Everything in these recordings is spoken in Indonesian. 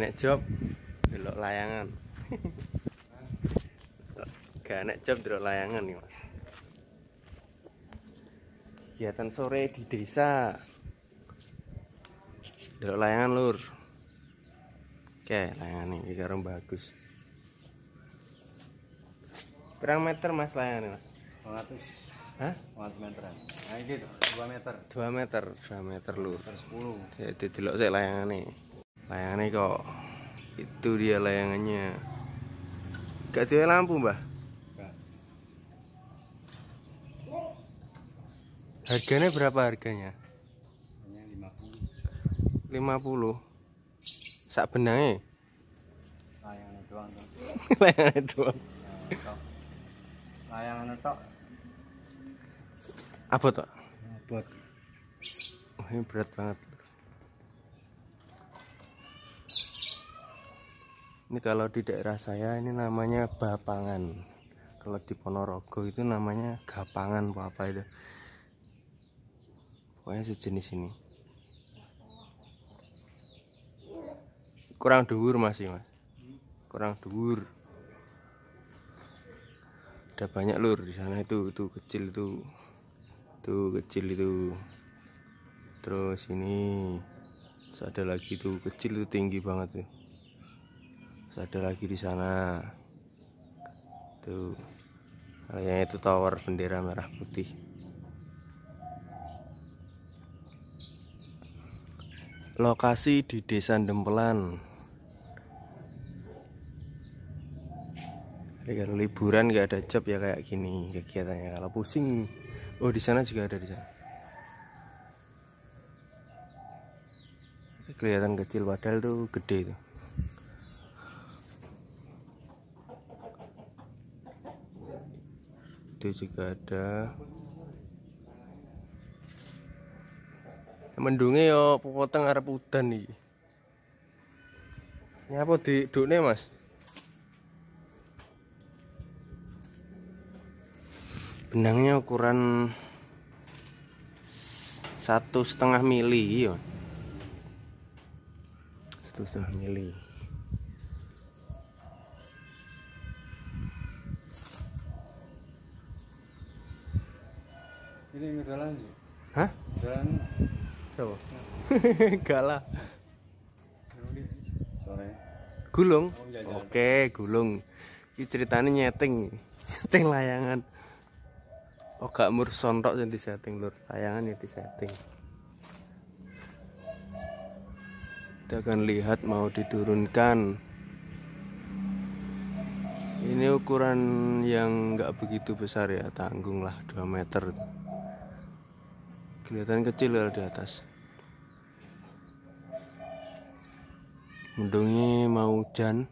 gak job delok layangan gak enak job delok layangan nih mas kegiatan sore di desa delok layangan lur oke layangan ini karo bagus Berapa meter mas layangan mas 100 Hah? 2 meter. Nah, ini 2 meter. 2 meter, 2 meter lur. 10. Jadi delok sik layangane layangannya kok itu dia layangannya gak dia lampu mbah harganya berapa harganya 50 50 sak benangnya layangannya doang layangannya doang nah, layangannya tok apa pak abot oh, ini berat banget ini kalau di daerah saya ini namanya bapangan kalau di Ponorogo itu namanya gapangan apa apa itu pokoknya sejenis ini kurang dhuwur masih mas kurang dhuwur ada banyak lur di sana itu itu kecil itu itu kecil itu terus ini terus ada lagi itu kecil itu tinggi banget tuh Terus ada lagi di sana. Tuh. Yang itu tower bendera merah putih. Lokasi di Desa Dempelan. Jadi kalau liburan nggak ada job ya kayak gini kegiatannya. Kalau pusing, oh di sana juga ada di sana. Kelihatan kecil padahal tuh gede tuh. gede juga ada mendungnya yo popoteng arep udan ini apa di dunia mas benangnya ukuran satu setengah mili yo iya. satu setengah mili Gala Hah? Galan. coba Gala. Sore. Gulung. Oh, iya, iya. Oke, gulung. Ini ceritanya nyeting. Nyeting layangan. Oh gak mur sontok jadi setting lur layangan itu setting kita akan lihat mau diturunkan ini ukuran yang nggak begitu besar ya tanggung lah 2 meter kelihatan kecil kalau di atas mendungnya mau hujan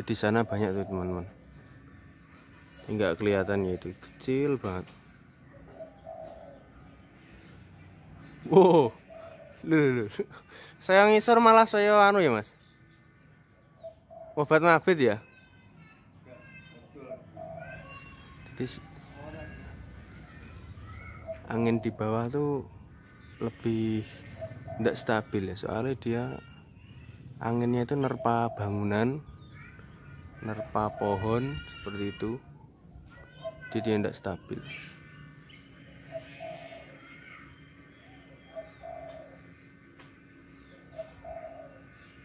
di sana banyak tuh teman-teman nggak kelihatan ya itu kecil banget Wow. Lu, Saya ngisor malah saya anu ya, Mas. Obat mabit ya? Jadi angin di bawah tuh lebih tidak stabil ya soalnya dia anginnya itu nerpa bangunan nerpa pohon seperti itu jadi tidak stabil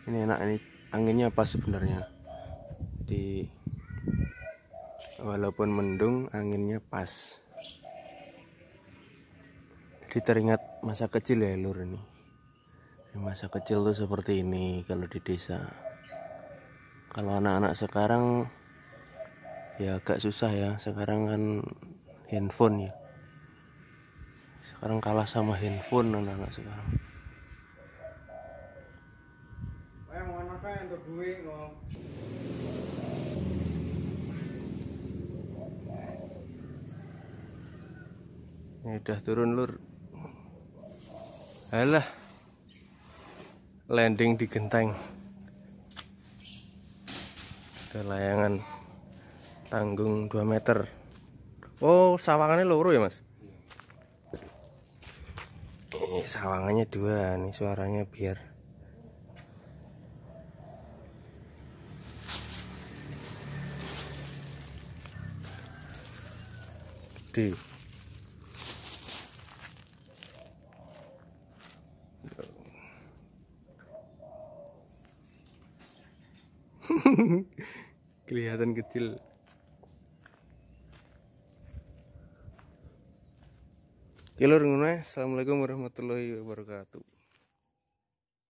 ini enak ini anginnya pas sebenarnya di walaupun mendung anginnya pas jadi teringat masa kecil ya lur ini masa kecil tuh seperti ini kalau di desa kalau anak-anak sekarang ya agak susah ya sekarang kan handphone ya sekarang kalah sama handphone anak-anak sekarang Ini ya udah turun lur. Alah. Landing di genteng. Ada layangan tanggung 2 meter. Oh, sawangannya loro ya, Mas? Ini iya. sawangannya dua nih suaranya biar gede kelihatan kecil Kilur ngono ya. Assalamualaikum warahmatullahi wabarakatuh